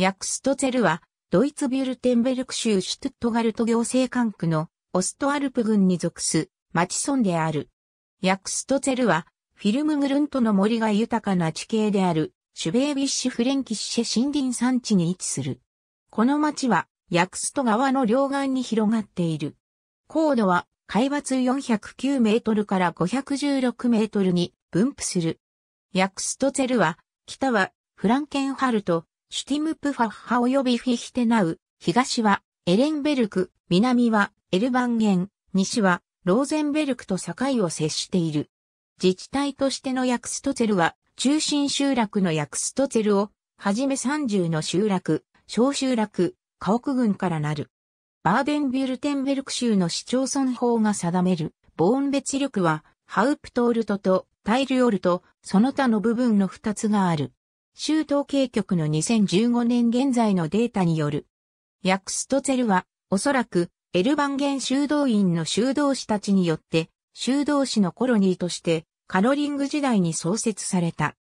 ヤクストゼルは、ドイツビュルテンベルク州シュトゥットガルト行政管区のオストアルプ郡に属す町村である。ヤクストゼルは、フィルムグルントの森が豊かな地形である、シュベービッシュフレンキッシェ森林産地に位置する。この町は、ヤクスト川の両岸に広がっている。高度は、海抜409メートルから516メートルに分布する。ヤクストゼルは、北はフランケンハルト、シュティムプファッハ及びフィヒテナウ、東はエレンベルク、南はエルバンゲン、西はローゼンベルクと境を接している。自治体としてのヤクストツェルは、中心集落のヤクストツェルを、はじめ30の集落、小集落、家屋群からなる。バーデンビュルテンベルク州の市町村法が定める、ボーン別力は、ハウプトールトとタイルオルト、その他の部分の2つがある。州統計局の2015年現在のデータによる。ヤクストツェルは、おそらく、エルバンゲン修道院の修道士たちによって、修道士のコロニーとして、カロリング時代に創設された。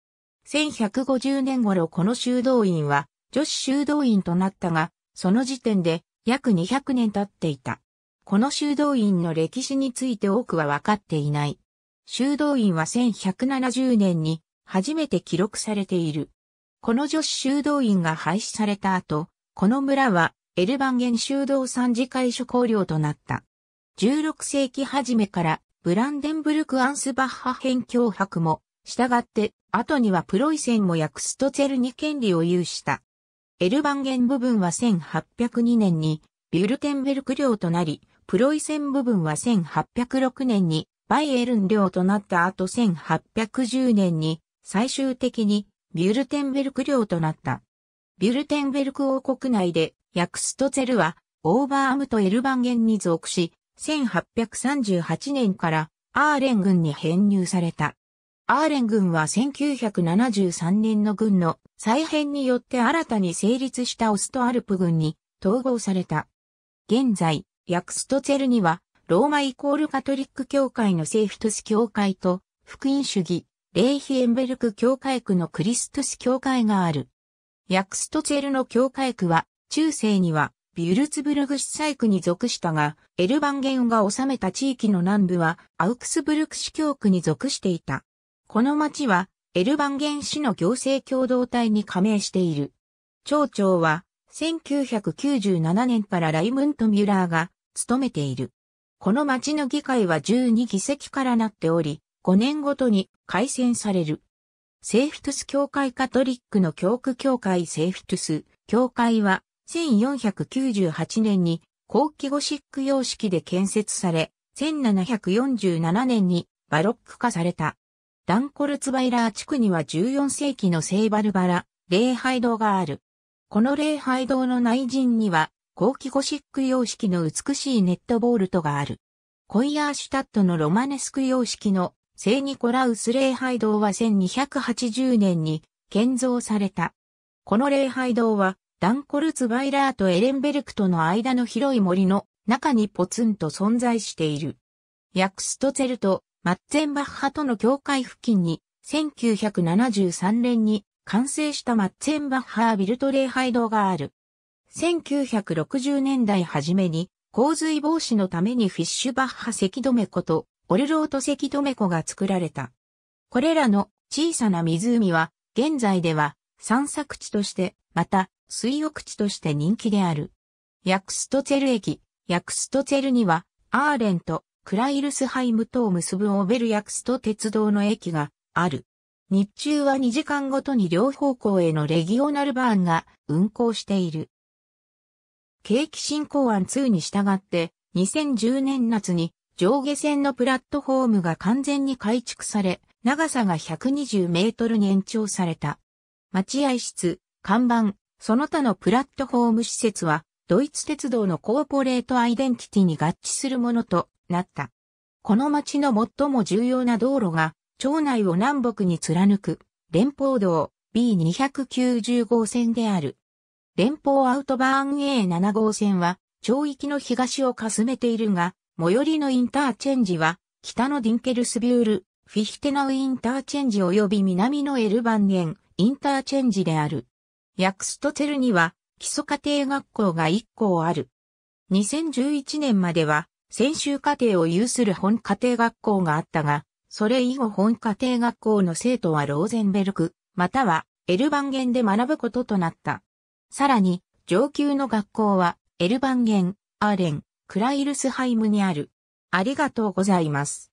1150年頃この修道院は、女子修道院となったが、その時点で、約200年経っていた。この修道院の歴史について多くは分かっていない。修道院は1170年に初めて記録されている。この女子修道院が廃止された後、この村はエルバンゲン修道参事会所公領となった。16世紀初めからブランデンブルク・アンスバッハ辺境博も、従って後にはプロイセンもヤクストツェルに権利を有した。エルバンゲン部分は1802年にビュルテンベルク領となり、プロイセン部分は1806年にバイエルン領となった後1810年に最終的にビュルテンベルク領となった。ビュルテンベルク王国内で、ヤクストツェルは、オーバーアムとエルバンゲンに属し、1838年からアーレン軍に編入された。アーレン軍は1973年の軍の再編によって新たに成立したオストアルプ軍に統合された。現在、ヤクストツェルには、ローマイコールカトリック教会のセーフトス教会と、福音主義、レイヒエンベルク教会区のクリストス教会がある。ヤクストツェルの教会区は、中世には、ビュルツブルグ市西区に属したが、エルバンゲンが治めた地域の南部は、アウクスブルク市教区に属していた。この町は、エルバンゲン市の行政共同体に加盟している。町長は、1997年からライムント・ミュラーが、務めている。この町の議会は12議席からなっており、5年ごとに改選される。セーフトゥス教会カトリックの教区教会セーフトゥス教会は1498年に後期ゴシック様式で建設され、1747年にバロック化された。ダンコルツバイラー地区には14世紀の聖バルバラ、礼拝堂がある。この礼拝堂の内陣には、後期ゴシック様式の美しいネットボールトがある。コイヤーシュタットのロマネスク様式の聖ニコラウス礼拝堂は1280年に建造された。この礼拝堂は、ダンコルツバイラーとエレンベルクとの間の広い森の中にポツンと存在している。ヤクストツェルとマッツェンバッハとの境界付近に、1973年に完成したマッツェンバッハービルト礼拝堂がある。1960年代初めに洪水防止のためにフィッシュバッハ咳止めことオルロート石留湖が作られた。これらの小さな湖は、現在では散策地として、また水浴地として人気である。ヤクストツェル駅、ヤクストツェルには、アーレンとクライルスハイムとを結ぶオーベルヤクスト鉄道の駅がある。日中は2時間ごとに両方向へのレギオナルバーンが運行している。景気振興案2に従って2010年夏に上下線のプラットフォームが完全に改築され、長さが120メートルに延長された。待合室、看板、その他のプラットフォーム施設は、ドイツ鉄道のコーポレートアイデンティティに合致するものとなった。この町の最も重要な道路が、町内を南北に貫く、連邦道 B290 号線である。連邦アウトバーン A7 号線は、町域の東をかすめているが、最寄りのインターチェンジは、北のディンケルスビュール、フィヒテナウインターチェンジ及び南のエルバンゲン、インターチェンジである。ヤクストテルには、基礎家庭学校が1校ある。2011年までは、専修家庭を有する本家庭学校があったが、それ以後本家庭学校の生徒はローゼンベルク、またはエルバンゲンで学ぶこととなった。さらに、上級の学校は、エルバンゲン、アーレン、クライルスハイムにある。ありがとうございます。